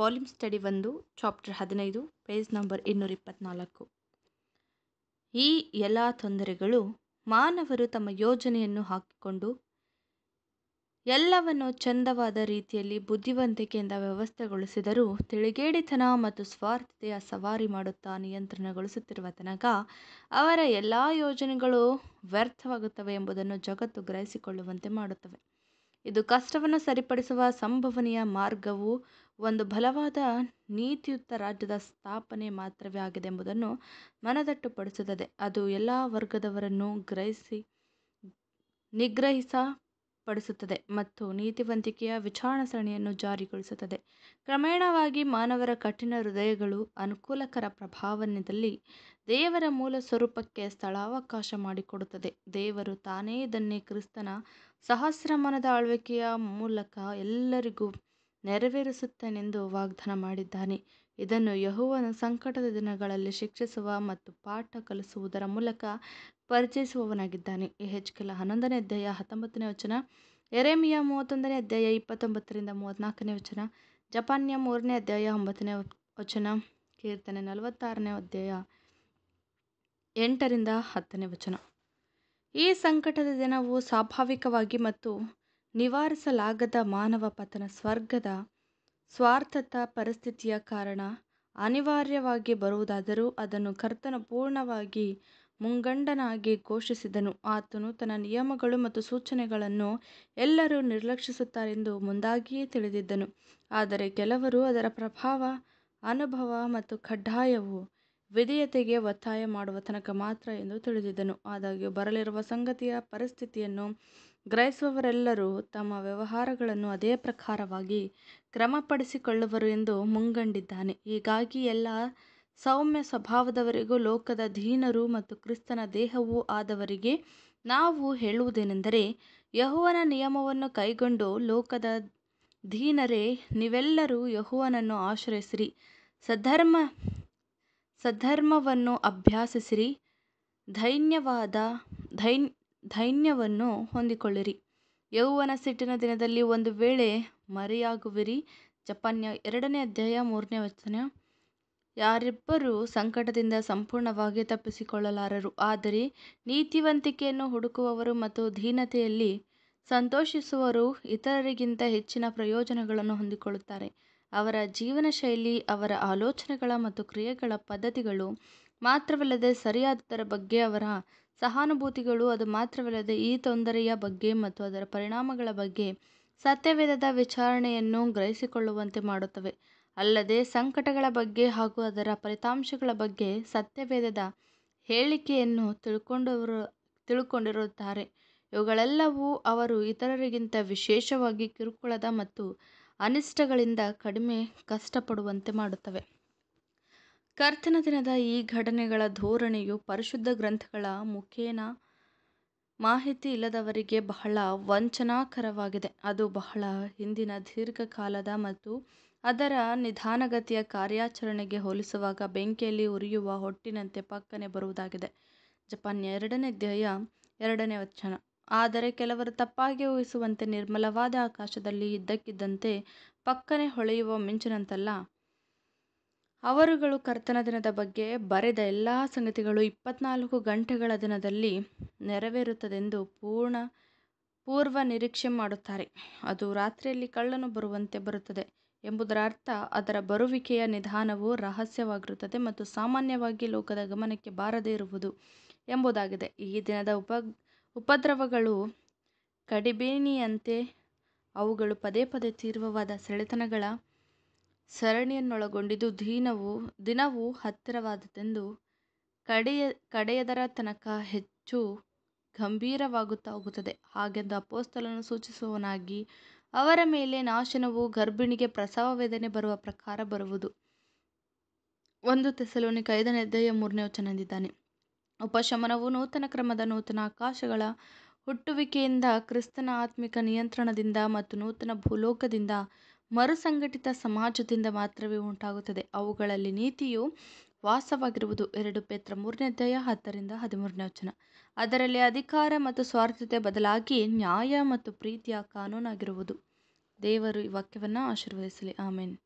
Volume study ಒಂದು chapter ಹದಿನೈದು page number ಇನ್ನೂರ ಇಪ್ಪತ್ನಾಲ್ಕು ಈ ಎಲ್ಲ ತೊಂದರೆಗಳು ಮಾನವರು ತಮ್ಮ ಯೋಜನೆಯನ್ನು ಹಾಕಿಕೊಂಡು ಎಲ್ಲವನ್ನು ಚಂದವಾದ ರೀತಿಯಲ್ಲಿ ಬುದ್ಧಿವಂತಿಕೆಯಿಂದ ವ್ಯವಸ್ಥೆಗೊಳಿಸಿದರೂ ತಿಳಿಗೇಡಿತನ ಮತ್ತು ಸ್ವಾರ್ಥತೆಯ ಸವಾರಿ ಮಾಡುತ್ತಾ ನಿಯಂತ್ರಣಗೊಳಿಸುತ್ತಿರುವ ತನಕ ಅವರ ಎಲ್ಲ ಯೋಜನೆಗಳು ವ್ಯರ್ಥವಾಗುತ್ತವೆ ಎಂಬುದನ್ನು ಜಗತ್ತು ಗ್ರಹಿಸಿಕೊಳ್ಳುವಂತೆ ಮಾಡುತ್ತವೆ ಇದು ಕಷ್ಟವನ್ನು ಸರಿಪಡಿಸುವ ಸಂಭವನೀಯ ಮಾರ್ಗವು ಒಂದು ಬಲವಾದ ನೀತಿಯುಕ್ತ ರಾಜ್ಯದ ಸ್ಥಾಪನೆ ಮಾತ್ರವೇ ಆಗಿದೆ ಎಂಬುದನ್ನು ಮನದಟ್ಟುಪಡಿಸುತ್ತದೆ ಅದು ಎಲ್ಲಾ ವರ್ಗದವರನ್ನು ಗ್ರಹಿಸಿ ನಿಗ್ರಹಿಸ ಪಡಿಸುತ್ತದೆ ಮತ್ತು ನೀತಿವಂತಿಕೆಯ ಸರಣಿಯನ್ನು ಜಾರಿಗೊಳಿಸುತ್ತದೆ ಕ್ರಮೇಣವಾಗಿ ಮಾನವರ ಕಠಿಣ ಹೃದಯಗಳು ಅನುಕೂಲಕರ ಪ್ರಭಾವನದಲ್ಲಿ ದೇವರ ಮೂಲ ಸ್ವರೂಪಕ್ಕೆ ಸ್ಥಳಾವಕಾಶ ಮಾಡಿಕೊಡುತ್ತದೆ ದೇವರು ತಾನೇ ಇದನ್ನೇ ಕ್ರಿಸ್ತನ ಸಹಸ್ರಮಾನದ ಆಳ್ವಿಕೆಯ ಮೂಲಕ ಎಲ್ಲರಿಗೂ ನೆರವೇರಿಸುತ್ತೇನೆಂದು ವಾಗ್ದಾನ ಮಾಡಿದ್ದಾನೆ ಇದನ್ನು ಯೆಹೋವನ ಸಂಕಟದ ದಿನಗಳಲ್ಲಿ ಶಿಕ್ಷಿಸುವ ಮತ್ತು ಪಾಠ ಕಲಿಸುವುದರ ಮೂಲಕ ಪರಿಚಯಿಸುವವನಾಗಿದ್ದಾನೆ ಕೆಲ್ ಹನ್ನೊಂದನೇ ಅಧ್ಯಾಯ ಹತ್ತೊಂಬತ್ತನೇ ವಚನ ಎರೆಮಿಯ ಮೂವತ್ತೊಂದನೇ ಅಧ್ಯಾಯ ಇಪ್ಪತ್ತೊಂಬತ್ತರಿಂದ ಮೂವತ್ತ್ನಾಲ್ಕನೇ ವಚನ ಜಪಾನ್ಯ ಮೂರನೇ ಅಧ್ಯಾಯ ಒಂಬತ್ತನೇ ವಚನ ಕೀರ್ತನೆ ನಲವತ್ತಾರನೇ ಅಧ್ಯಾಯ ಎಂಟರಿಂದ ಹತ್ತನೇ ವಚನ ಈ ಸಂಕಟದ ದಿನವು ಸ್ವಾಭಾವಿಕವಾಗಿ ಮತ್ತು ನಿವಾರಿಸಲಾಗದ ಮಾನವ ಪತನ ಸ್ವರ್ಗದ ಸ್ವಾರ್ಥತಾ ಪರಿಸ್ಥಿತಿಯ ಕಾರಣ ಅನಿವಾರ್ಯವಾಗಿ ಬರುವುದಾದರೂ ಅದನ್ನು ಕರ್ತನ ಪೂರ್ಣವಾಗಿ ಮುಂಗಂಡನಾಗಿ ಘೋಷಿಸಿದನು. ಆತನು ತನ್ನ ನಿಯಮಗಳು ಮತ್ತು ಸೂಚನೆಗಳನ್ನು ಎಲ್ಲರೂ ನಿರ್ಲಕ್ಷಿಸುತ್ತಾರೆಂದು ಮುಂದಾಗಿಯೇ ತಿಳಿದಿದ್ದನು, ಆದರೆ ಕೆಲವರು ಅದರ ಪ್ರಭಾವ, ಅನುಭವ ಮತ್ತು ಕಡ್ಡಾಯವು ವಿಧೇಯತೆಗೆ ಒತ್ತಾಯ ಮಾಡುವ ತನಕ ಮಾತ್ರ ಎಂದು ತಿಳಿದಿದ್ದನು. ಆದಾಗ್ಯೂ, ಬರಲಿರುವ ಸಂಗತಿಯ ಪರಿಸ್ಥಿತಿಯನ್ನು ಗ್ರಹಿಸುವವರೆಲ್ಲರೂ ತಮ್ಮ ವ್ಯವಹಾರಗಳನ್ನು ಅದೇ ಪ್ರಕಾರವಾಗಿ ಕ್ರಮಪಡಿಸಿಕೊಳ್ಳುವರು ಎಂದು ಮುಂಗಂಡಿದ್ದಾನೆ. ಹೀಗಾಗಿ ಎಲ್ಲ ಸೌಮ್ಯ ಸ್ವಭಾವದವರಿಗೂ ಲೋಕದ ಧೀನರು ಮತ್ತು ಕ್ರಿಸ್ತನ ದೇಹವೂ ಆದವರಿಗೆ ನಾವು ಹೇಳುವುದೇನೆಂದರೆ, ಯಹುವನ ನಿಯಮವನ್ನು ಕೈಗೊಂಡು ಲೋಕದ ಧೀನರೇ ನೀವೆಲ್ಲರೂ ಯಹುವನನ್ನು ಆಶ್ರಯಿಸಿರಿ. ಸದ್ಧರ್ಮ ಸದ್ಧರ್ಮವನ್ನು ಅಭ್ಯಾಸಿಸಿರಿ ಧೈನ್ಯವಾದ ಧೈನ್ ಧೈನ್ಯವನ್ನು ಹೊಂದಿಕೊಳ್ಳಿರಿ ಯೌವನ ಸಿಟ್ಟಿನ ದಿನದಲ್ಲಿ ಒಂದು ವೇಳೆ ಮರೆಯಾಗುವಿರಿ ಜಪಾನ್ಯ ಎರಡನೇ ಅಧ್ಯಾಯ ಮೂರನೇ ವಚನ ಯಾರಿಬ್ಬರೂ ಸಂಕಟದಿಂದ ಸಂಪೂರ್ಣವಾಗಿ ತಪ್ಪಿಸಿಕೊಳ್ಳಲಾರರು ಆದರೆ ನೀತಿವಂತಿಕೆಯನ್ನು ಹುಡುಕುವವರು ಮತ್ತು ಧೀನತೆಯಲ್ಲಿ ಸಂತೋಷಿಸುವರು ಇತರರಿಗಿಂತ ಹೆಚ್ಚಿನ ಪ್ರಯೋಜನಗಳನ್ನು ಹೊಂದಿಕೊಳ್ಳುತ್ತಾರೆ ಅವರ ಜೀವನ ಶೈಲಿ ಅವರ ಆಲೋಚನೆಗಳ ಮತ್ತು ಕ್ರಿಯೆಗಳ ಪದ್ಧತಿಗಳು ಮಾತ್ರವಲ್ಲದೆ ಸರಿಯಾದದರ ಬಗ್ಗೆ ಅವರ ಸಹಾನುಭೂತಿಗಳು ಅದು ಮಾತ್ರವಲ್ಲದೆ ಈ ತೊಂದರೆಯ ಬಗ್ಗೆ ಮತ್ತು ಅದರ ಪರಿಣಾಮಗಳ ಬಗ್ಗೆ ಸತ್ಯವೇದದ ವಿಚಾರಣೆಯನ್ನು ಗ್ರಹಿಸಿಕೊಳ್ಳುವಂತೆ ಮಾಡುತ್ತವೆ ಅಲ್ಲದೆ ಸಂಕಟಗಳ ಬಗ್ಗೆ ಹಾಗೂ ಅದರ ಫಲಿತಾಂಶಗಳ ಬಗ್ಗೆ ಸತ್ಯವೇದದ ಹೇಳಿಕೆಯನ್ನು ತಿಳ್ಕೊಂಡವರು ತಿಳ್ಕೊಂಡಿರುತ್ತಾರೆ ಇವುಗಳೆಲ್ಲವೂ ಅವರು ಇತರರಿಗಿಂತ ವಿಶೇಷವಾಗಿ ಕಿರುಕುಳದ ಮತ್ತು ಅನಿಷ್ಟಗಳಿಂದ ಕಡಿಮೆ ಕಷ್ಟಪಡುವಂತೆ ಮಾಡುತ್ತವೆ ಕರ್ತನ ದಿನದ ಈ ಘಟನೆಗಳ ಧೋರಣೆಯು ಪರಿಶುದ್ಧ ಗ್ರಂಥಗಳ ಮುಖೇನ ಮಾಹಿತಿ ಇಲ್ಲದವರಿಗೆ ಬಹಳ ವಂಚನಾಕರವಾಗಿದೆ ಅದು ಬಹಳ ಹಿಂದಿನ ದೀರ್ಘಕಾಲದ ಮತ್ತು ಅದರ ನಿಧಾನಗತಿಯ ಕಾರ್ಯಾಚರಣೆಗೆ ಹೋಲಿಸುವಾಗ ಬೆಂಕಿಯಲ್ಲಿ ಉರಿಯುವ ಹೊಟ್ಟಿನಂತೆ ಪಕ್ಕನೆ ಬರುವುದಾಗಿದೆ ಜಪಾನ್ಯ ಎರಡನೇ ಅಧ್ಯಾಯ ಎರಡನೇ ವಚನ ಆದರೆ ಕೆಲವರು ತಪ್ಪಾಗಿ ಊಹಿಸುವಂತೆ ನಿರ್ಮಲವಾದ ಆಕಾಶದಲ್ಲಿ ಇದ್ದಕ್ಕಿದ್ದಂತೆ ಪಕ್ಕನೆ ಹೊಳೆಯುವ ಮಿಂಚಿನಂತಲ್ಲ ಅವರುಗಳು ಕರ್ತನ ದಿನದ ಬಗ್ಗೆ ಬರೆದ ಎಲ್ಲ ಸಂಗತಿಗಳು ಇಪ್ಪತ್ನಾಲ್ಕು ಗಂಟೆಗಳ ದಿನದಲ್ಲಿ ನೆರವೇರುತ್ತದೆಂದು ಪೂರ್ಣ ಪೂರ್ವ ನಿರೀಕ್ಷೆ ಮಾಡುತ್ತಾರೆ ಅದು ರಾತ್ರಿಯಲ್ಲಿ ಕಳ್ಳನು ಬರುವಂತೆ ಬರುತ್ತದೆ ಎಂಬುದರ ಅರ್ಥ ಅದರ ಬರುವಿಕೆಯ ನಿಧಾನವು ರಹಸ್ಯವಾಗಿರುತ್ತದೆ ಮತ್ತು ಸಾಮಾನ್ಯವಾಗಿ ಲೋಕದ ಗಮನಕ್ಕೆ ಬಾರದೇ ಇರುವುದು ಎಂಬುದಾಗಿದೆ ಈ ದಿನದ ಉಪ ಉಪದ್ರವಗಳು ಕಡಿಬೇನಿಯಂತೆ ಅವುಗಳು ಪದೇ ಪದೇ ತೀವ್ರವಾದ ಸೆಳೆತನಗಳ ಸರಣಿಯನ್ನೊಳಗೊಂಡಿದ್ದು ದಿನವು ದಿನವೂ ಹತ್ತಿರವಾದದ್ದೆಂದು ಕಡೆಯ ಕಡೆಯದರ ತನಕ ಹೆಚ್ಚು ಗಂಭೀರವಾಗುತ್ತಾ ಹೋಗುತ್ತದೆ ಹಾಗೆಂದು ಅಪೋಸ್ತಲನ್ನು ಸೂಚಿಸುವವನಾಗಿ ಅವರ ಮೇಲೆ ನಾಶನವು ಗರ್ಭಿಣಿಗೆ ಪ್ರಸವ ವೇದನೆ ಬರುವ ಪ್ರಕಾರ ಬರುವುದು ಒಂದು ತೆಸಲೋನಿಕ ಐದನೇ ಅಧ್ಯಾಯ ಮೂರನೇ ವಚನದಿಂದಾನೆ ಉಪಶಮನವು ನೂತನ ಕ್ರಮದ ನೂತನ ಆಕಾಶಗಳ ಹುಟ್ಟುವಿಕೆಯಿಂದ ಕ್ರಿಸ್ತನ ಆತ್ಮಿಕ ನಿಯಂತ್ರಣದಿಂದ ಮತ್ತು ನೂತನ ಭೂಲೋಕದಿಂದ ಮರುಸಂಘಟಿತ ಸಮಾಜದಿಂದ ಮಾತ್ರವೇ ಉಂಟಾಗುತ್ತದೆ ಅವುಗಳಲ್ಲಿ ನೀತಿಯು ವಾಸವಾಗಿರುವುದು ಎರಡು ಪೇತ್ರ ಮೂರನೇ ಅಧ್ಯಾಯ ಹತ್ತರಿಂದ ಹದಿಮೂರನೇ ವಚನ ಅದರಲ್ಲಿ ಅಧಿಕಾರ ಮತ್ತು ಸ್ವಾರ್ಥತೆ ಬದಲಾಗಿ ನ್ಯಾಯ ಮತ್ತು ಪ್ರೀತಿಯ ಕಾನೂನಾಗಿರುವುದು ದೇವರು ಈ ವಾಕ್ಯವನ್ನು ಆಶೀರ್ವದಿಸಲಿ ಆಮೇನ್